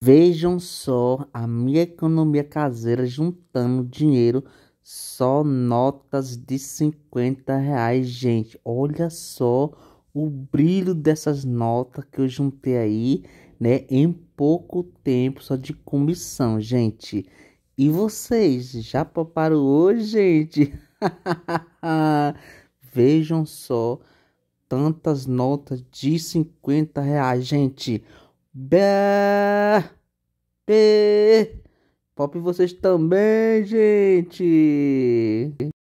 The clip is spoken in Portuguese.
Vejam só a minha economia caseira juntando dinheiro, só notas de 50 reais, gente. Olha só o brilho dessas notas que eu juntei aí, né? Em pouco tempo, só de comissão, gente. E vocês, já preparou hoje, gente? Vejam só tantas notas de 50 reais, gente. Bé. P, Pop vocês também, gente.